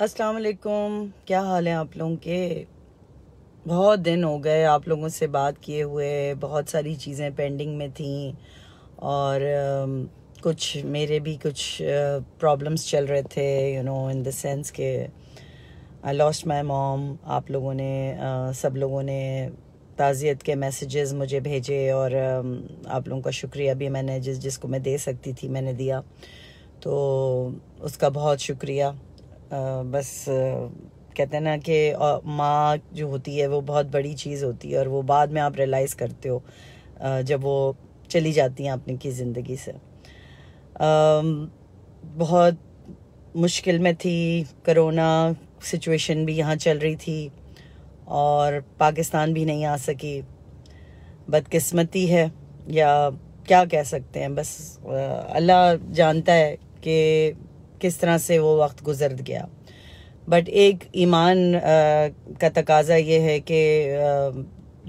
अस्सलाम वालेकुम क्या हाल है आप लोगों के बहुत दिन हो गए आप लोगों से बात किए हुए बहुत सारी चीज़ें पेंडिंग में थी और uh, कुछ मेरे भी कुछ प्रॉब्लम्स uh, चल रहे थे you know in the sense के आई लॉस्ट माय मॉम आप लोगों ने uh, सब लोगों ने ताज़ियत के मैसेजेस मुझे भेजे और आप लोगों का शुक्रिया भी मैंने जिस जिसको मैं दे सकती थी मैंने दिया तो उसका बहुत शुक्रिया बस कहते हैं ना कि माँ जो होती है वो बहुत बड़ी चीज़ होती है और वो बाद में आप रियलाइज़ करते हो जब वो चली जाती हैं आपने की ज़िंदगी से बहुत मुश्किल में थी करोना सिचुएशन भी यहाँ चल रही थी और पाकिस्तान भी नहीं आ सकी बदकिस्मती है या क्या कह सकते हैं बस अल्लाह जानता है कि किस तरह से वो वक्त गुजर गया बट एक ईमान का तकाजा ये है कि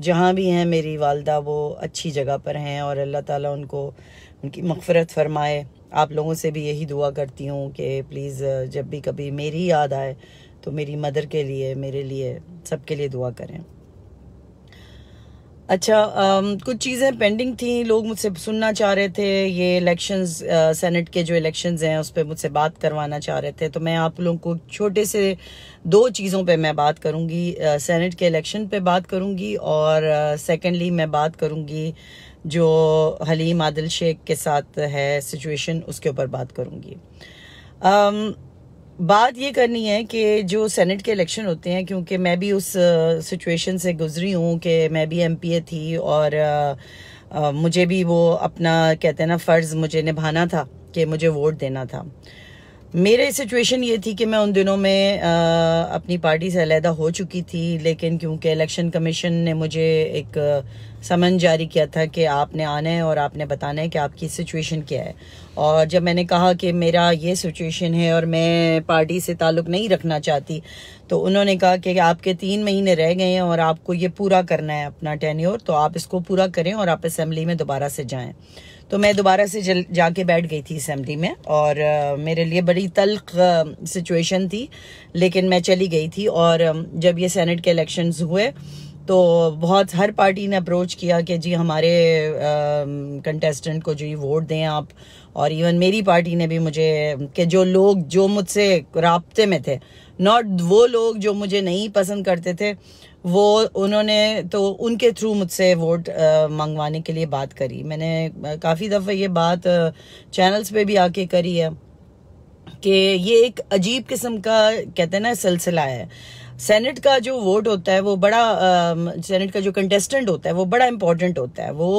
जहाँ भी हैं मेरी वालदा वो अच्छी जगह पर हैं और अल्लाह ताला उनको उनकी मफफ़रत फरमाए आप लोगों से भी यही दुआ करती हूँ कि प्लीज़ जब भी कभी मेरी याद आए तो मेरी मदर के लिए मेरे लिए सब के लिए दुआ करें अच्छा आम, कुछ चीज़ें पेंडिंग थी लोग मुझसे सुनना चाह रहे थे ये इलेक्शंस सेनेट के जो इलेक्शंस हैं उस पर मुझसे बात करवाना चाह रहे थे तो मैं आप लोगों को छोटे से दो चीज़ों पे मैं बात करूँगी सेनेट के इलेक्शन पे बात करूँगी और सेकेंडली मैं बात करूँगी जो हलीम आदिल शेख के साथ है सिचुएशन उसके ऊपर बात करूँगी बात ये करनी है कि जो सेनेट के इलेक्शन होते हैं क्योंकि मैं भी उस सिचुएशन से गुजरी हूँ कि मैं भी एम थी और आ, आ, मुझे भी वो अपना कहते हैं ना फ़र्ज़ मुझे निभाना था कि मुझे वोट देना था मेरे सिचुएशन ये थी कि मैं उन दिनों में आ, अपनी पार्टी से अलहदा हो चुकी थी लेकिन क्योंकि इलेक्शन कमीशन ने मुझे एक समन जारी किया था कि आपने आना है और आपने बताना है कि आपकी सिचुएशन क्या है और जब मैंने कहा कि मेरा ये सिचुएशन है और मैं पार्टी से ताल्लुक़ नहीं रखना चाहती तो उन्होंने कहा कि आपके तीन महीने रह गए हैं और आपको ये पूरा करना है अपना टेन्योर तो आप इसको पूरा करें और आप असम्बली में दोबारा से जाएँ तो मैं दोबारा से जल जाके बैठ गई थी असम्बली में और आ, मेरे लिए बड़ी तल्ख सिचुएशन थी लेकिन मैं चली गई थी और जब ये सेनेट के इलेक्शंस हुए तो बहुत हर पार्टी ने अप्रोच किया कि जी हमारे कंटेस्टेंट को जो ये वोट दें आप और इवन मेरी पार्टी ने भी मुझे कि जो लोग जो मुझसे रबते में थे नॉट वो लोग जो मुझे नहीं पसंद करते थे वो उन्होंने तो उनके थ्रू मुझसे वोट मंगवाने के लिए बात करी मैंने काफ़ी दफ़ा ये बात चैनल्स पे भी आके करी है कि ये एक अजीब किस्म का कहते हैं ना सिलसिला है सेनेट का जो वोट होता है वो बड़ा सेनेट का जो कंटेस्टेंट होता है वो बड़ा इंपॉर्टेंट होता है वो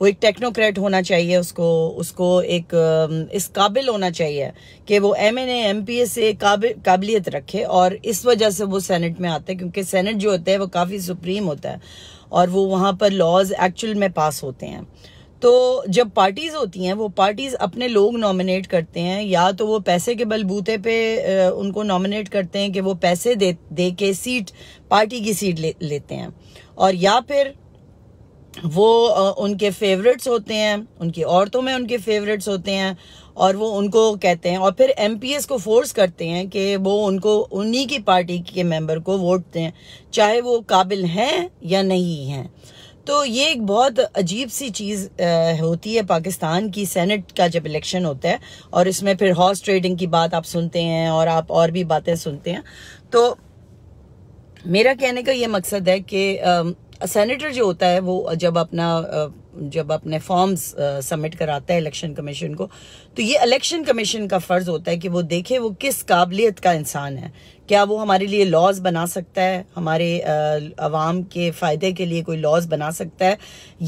वो एक टेक्नोक्रेट होना चाहिए उसको उसको एक इस काबिल होना चाहिए कि वो M N M P A से काबिलियत रखे और इस वजह से वो सेनेट में आते हैं क्योंकि सेनेट जो होता है वो काफ़ी सुप्रीम होता है और वो वहाँ पर लॉज एक्चुअल में पास होते हैं तो जब पार्टीज होती हैं वो पार्टीज अपने लोग नॉमिनेट करते हैं या तो वो पैसे के बलबूते पे उनको नॉमिनेट करते हैं कि वो पैसे दे दे के सीट पार्टी की सीट ले, लेते हैं और या फिर वो उनके फेवरेट्स होते हैं उनकी औरतों में उनके फेवरेट्स होते हैं और वो उनको कहते हैं और फिर एम को फोर्स करते हैं कि वो उनको उन्हीं की पार्टी के मेंबर को वोट दें चाहे वो काबिल हैं या नहीं हैं तो ये एक बहुत अजीब सी चीज़ होती है पाकिस्तान की सेनेट का जब इलेक्शन होता है और इसमें फिर हॉर्स ट्रेडिंग की बात आप सुनते हैं और आप और भी बातें सुनते हैं तो मेरा कहने का ये मकसद है कि सेनेटर जो होता है वो जब अपना जब अपने फॉर्म्स सबमिट कराता है इलेक्शन कमीशन को तो ये इलेक्शन कमीशन का फ़र्ज़ होता है कि वो देखे वो किस काबिलियत का इंसान है क्या वो हमारे लिए लॉज बना सकता है हमारे आवाम के फ़ायदे के लिए कोई लॉज बना सकता है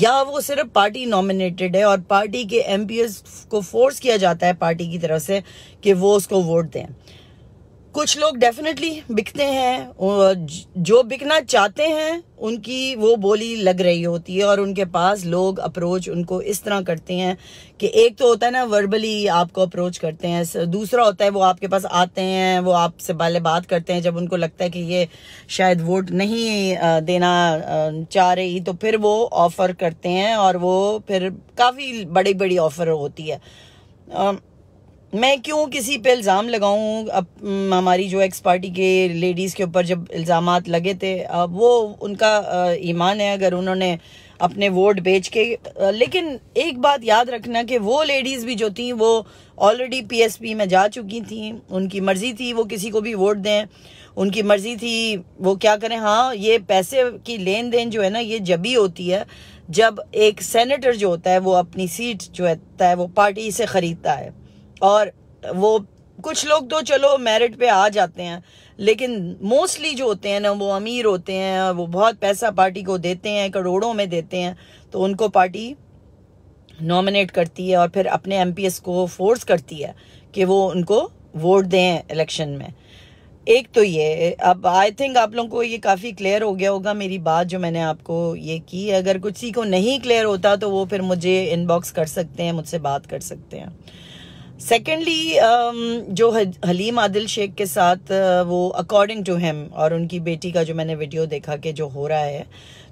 या वो सिर्फ पार्टी नॉमिनेटेड है और पार्टी के एम को फोर्स किया जाता है पार्टी की तरफ से कि वो उसको वोट दें कुछ लोग डेफिनेटली बिकते हैं जो बिकना चाहते हैं उनकी वो बोली लग रही होती है और उनके पास लोग अप्रोच उनको इस तरह करते हैं कि एक तो होता है ना वर्बली आपको अप्रोच करते हैं दूसरा होता है वो आपके पास आते हैं वो आपसे पहले बात करते हैं जब उनको लगता है कि ये शायद वोट नहीं देना चाह रही तो फिर वो ऑफ़र करते हैं और वो फिर काफ़ी बड़ी बड़ी ऑफ़र होती है मैं क्यों किसी पे इल्ज़ाम लगाऊं अब हमारी जो एक्स पार्टी के लेडीज़ के ऊपर जब इल्ज़ाम लगे थे अब वो उनका ईमान है अगर उन्होंने अपने वोट बेच के लेकिन एक बात याद रखना कि वो लेडीज़ भी जो थी वो ऑलरेडी पीएसपी में जा चुकी थी उनकी मर्ज़ी थी वो किसी को भी वोट दें उनकी मर्ज़ी थी वो क्या करें हाँ ये पैसे की लेन देन जो है ना ये जब ही होती है जब एक सेनेटर जो होता है वो अपनी सीट जो होता है वो पार्टी से ख़रीदता है और वो कुछ लोग तो चलो मेरिट पे आ जाते हैं लेकिन मोस्टली जो होते हैं ना वो अमीर होते हैं वो बहुत पैसा पार्टी को देते हैं करोड़ों में देते हैं तो उनको पार्टी नॉमिनेट करती है और फिर अपने एम को फोर्स करती है कि वो उनको वोट दें इलेक्शन में एक तो ये अब आई थिंक आप लोगों को ये काफ़ी क्लियर हो गया होगा मेरी बात जो मैंने आपको ये की अगर किसी को नहीं क्लियर होता तो वो फिर मुझे इनबॉक्स कर सकते हैं मुझसे बात कर सकते हैं सेकेंडली um, जो हलीम आदिल शेख के साथ वो अकॉर्डिंग टू हिम और उनकी बेटी का जो मैंने वीडियो देखा कि जो हो रहा है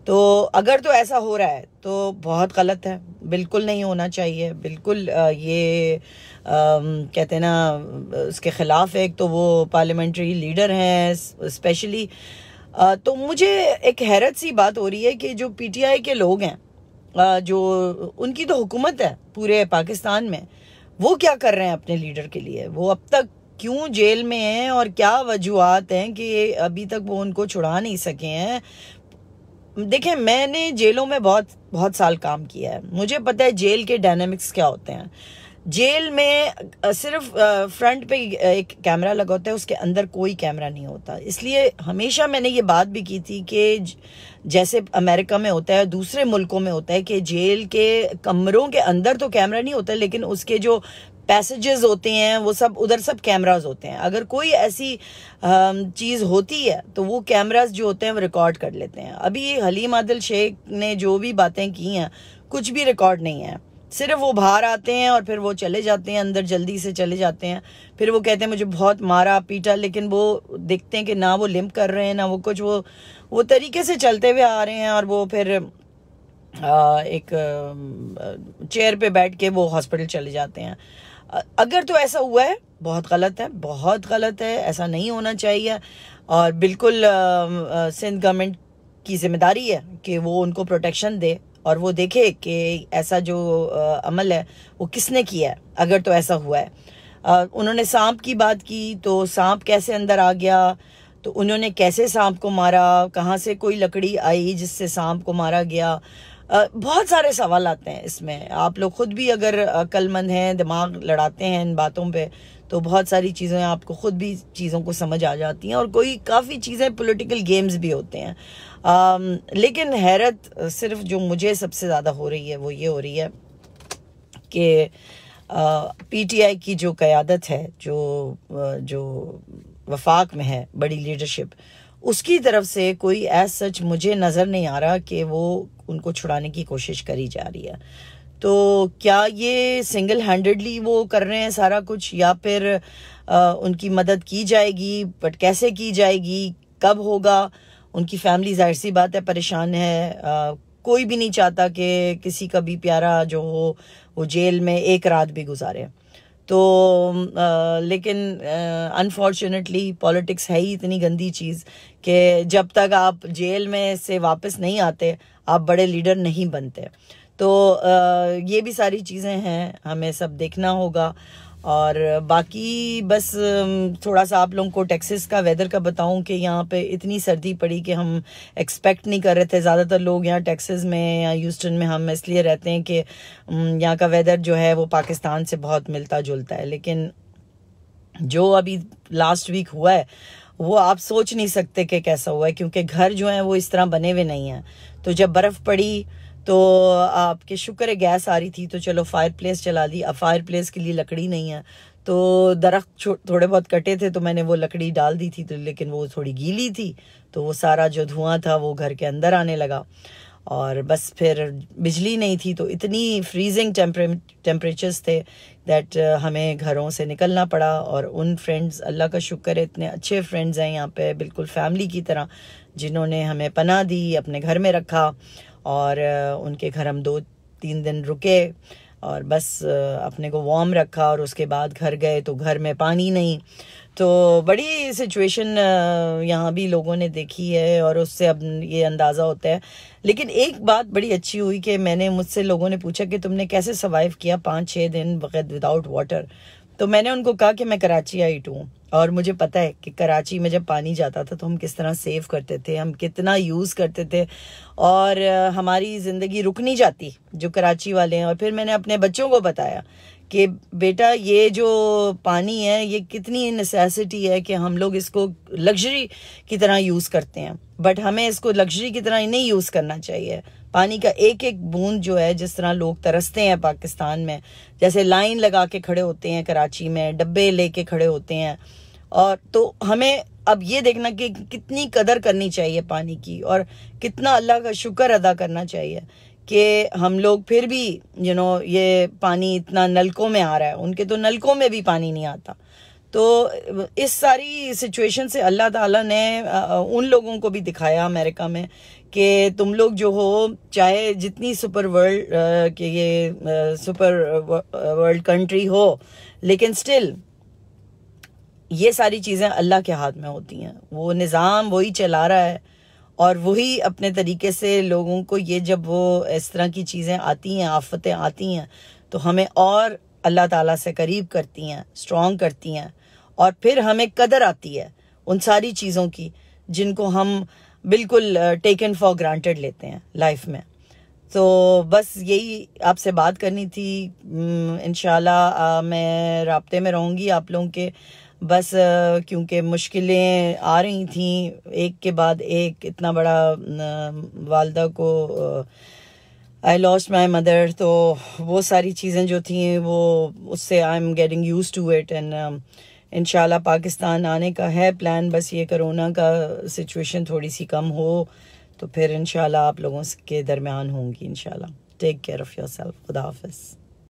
तो अगर तो ऐसा हो रहा है तो बहुत गलत है बिल्कुल नहीं होना चाहिए बिल्कुल ये कहते हैं ना उसके ख़िलाफ़ एक तो वो पार्लियामेंट्री लीडर हैं स्पेशली तो मुझे एक हैरत सी बात हो रही है कि जो पीटीआई के लोग हैं जो उनकी तो हुकूमत है पूरे पाकिस्तान में वो क्या कर रहे हैं अपने लीडर के लिए वो अब तक क्यों जेल में हैं और क्या वजूहत हैं कि अभी तक वो उनको छुड़ा नहीं सके हैं देखिए मैंने जेलों में बहुत बहुत साल काम किया है मुझे पता है जेल के डायनेमिक्स क्या होते हैं जेल में सिर्फ फ्रंट पे एक कैमरा लगा होता है उसके अंदर कोई कैमरा नहीं होता इसलिए हमेशा मैंने ये बात भी की थी कि जैसे अमेरिका में होता है दूसरे मुल्कों में होता है कि जेल के कमरों के अंदर तो कैमरा नहीं होता लेकिन उसके जो पैसेजेस होते हैं वो सब उधर सब कैमराज होते हैं अगर कोई ऐसी चीज़ होती है तो वो कैमराज जो होते हैं वो रिकॉर्ड कर लेते हैं अभी हलीम आदिल शेख ने जो भी बातें की हैं कुछ भी रिकॉर्ड नहीं है सिर्फ वो बाहर आते हैं और फिर वो चले जाते हैं अंदर जल्दी से चले जाते हैं फिर वो कहते हैं मुझे बहुत मारा पीटा लेकिन वो देखते हैं कि ना वो लिम्प कर रहे हैं ना वो कुछ वो वो तरीके से चलते हुए आ रहे हैं और वो फिर आ, एक चेयर पे बैठ के वो हॉस्पिटल चले जाते हैं अगर तो ऐसा हुआ है बहुत गलत है बहुत गलत है ऐसा नहीं होना चाहिए और बिल्कुल सिंध गवर्नमेंट की जिम्मेदारी है कि वो उनको प्रोटेक्शन दे और वो देखे कि ऐसा जो अमल है वो किसने किया है अगर तो ऐसा हुआ है उन्होंने सांप की बात की तो सांप कैसे अंदर आ गया तो उन्होंने कैसे सांप को मारा कहाँ से कोई लकड़ी आई जिससे सांप को मारा गया बहुत सारे सवाल आते हैं इसमें आप लोग खुद भी अगर अक्लमंद हैं दिमाग लड़ाते हैं इन बातों पर तो बहुत सारी चीज़ें आपको ख़ुद भी चीज़ों को समझ आ जाती हैं और कोई काफ़ी चीज़ें पॉलिटिकल गेम्स भी होते हैं आम, um, लेकिन हैरत सिर्फ जो मुझे सबसे ज़्यादा हो रही है वो ये हो रही है कि पीटीआई uh, की जो क़्यादत है जो uh, जो वफाक में है बड़ी लीडरशिप उसकी तरफ से कोई एज सच मुझे नज़र नहीं आ रहा कि वो उनको छुड़ाने की कोशिश करी जा रही है तो क्या ये सिंगल हैंडेडली वो कर रहे हैं सारा कुछ या फिर आ, उनकी मदद की जाएगी बट कैसे की जाएगी कब होगा उनकी फैमिली जाहिर सी बात है परेशान है आ, कोई भी नहीं चाहता कि किसी का भी प्यारा जो हो वो जेल में एक रात भी गुजारे तो आ, लेकिन अनफॉर्चुनेटली पॉलिटिक्स है ही इतनी गंदी चीज़ कि जब तक आप जेल में से वापस नहीं आते आप बड़े लीडर नहीं बनते तो ये भी सारी चीज़ें हैं हमें सब देखना होगा और बाकी बस थोड़ा सा आप लोगों को टेक्सिस का वेदर का बताऊं कि यहाँ पे इतनी सर्दी पड़ी कि हम एक्सपेक्ट नहीं कर रहे थे ज़्यादातर लोग यहाँ टेक्सिस में या यूस्टन में हम इसलिए रहते हैं कि यहाँ का वेदर जो है वो पाकिस्तान से बहुत मिलता जुलता है लेकिन जो अभी लास्ट वीक हुआ है वो आप सोच नहीं सकते कि कैसा हुआ है क्योंकि घर जो है वो इस तरह बने हुए नहीं हैं तो जब बर्फ़ पड़ी तो आपके शुक्र है गैस आ रही थी तो चलो फायर प्लेस चला दी अब फायर प्लेस के लिए लकड़ी नहीं है तो दरख्त थोड़े बहुत कटे थे तो मैंने वो लकड़ी डाल दी थी तो लेकिन वो थोड़ी गीली थी तो वो सारा जो धुआं था वो घर के अंदर आने लगा और बस फिर बिजली नहीं थी तो इतनी फ्रीजिंग टेम्परेचर्स थे दैट uh, हमें घरों से निकलना पड़ा और उन फ्रेंड्स अल्लाह का शुक्र है इतने अच्छे फ्रेंड्स हैं यहाँ पे बिल्कुल फैमिली की तरह जिन्होंने हमें पना दी अपने घर में रखा और उनके घर हम दो तीन दिन रुके और बस अपने को वार्म रखा और उसके बाद घर गए तो घर में पानी नहीं तो बड़ी सिचुएशन यहाँ भी लोगों ने देखी है और उससे अब ये अंदाज़ा होता है लेकिन एक बात बड़ी अच्छी हुई कि मैंने मुझसे लोगों ने पूछा कि तुमने कैसे सर्वाइव किया पाँच छः दिन बगैर विदाउट वाटर तो मैंने उनको कहा कि मैं कराची आई टू और मुझे पता है कि कराची में जब पानी जाता था तो हम किस तरह सेव करते थे हम कितना यूज़ करते थे और हमारी ज़िंदगी रुक नहीं जाती जो कराची वाले हैं और फिर मैंने अपने बच्चों को बताया कि बेटा ये जो पानी है ये कितनी नेसेसिटी है कि हम लोग इसको लग्जरी की तरह यूज़ करते हैं बट हमें इसको लग्जरी की तरह नहीं यूज़ करना चाहिए पानी का एक एक बूंद जो है जिस तरह लोग तरसते हैं पाकिस्तान में जैसे लाइन लगा के खड़े होते हैं कराची में डब्बे लेके खड़े होते हैं और तो हमें अब ये देखना कि कितनी कदर करनी चाहिए पानी की और कितना अल्लाह का शुक्र अदा करना चाहिए कि हम लोग फिर भी यू नो ये पानी इतना नलकों में आ रहा है उनके तो नलकों में भी पानी नहीं आता तो इस सारी सिचुएशन से अल्लाह ताला ने उन लोगों को भी दिखाया अमेरिका में कि तुम लोग जो हो चाहे जितनी सुपर वर्ल्ड के ये सुपर वर्ल्ड कंट्री हो लेकिन स्टिल ये सारी चीज़ें अल्लाह के हाथ में होती हैं वो निज़ाम वही चला रहा है और वही अपने तरीके से लोगों को ये जब वो इस तरह की चीज़ें आती हैं आफतें आती हैं तो हमें और अल्लाह ताला से करीब करती हैं स्ट्रॉन्ग करती हैं और फिर हमें कदर आती है उन सारी चीज़ों की जिनको हम बिल्कुल टेकन फॉर ग्रांटेड लेते हैं लाइफ में तो बस यही आपसे बात करनी थी इन मैं रबते में रहूँगी आप लोगों के बस क्योंकि मुश्किलें आ रही थी एक के बाद एक इतना बड़ा वालदा को आई लॉस्ट माई मदर तो वो सारी चीज़ें जो थी वो उससे I am getting use to it and in Pakistan आने का है प्लान बस ये करोना का सिचुएशन थोड़ी सी कम हो तो फिर इन आप लोगों के दरमियान होंगी in take care of yourself खुदा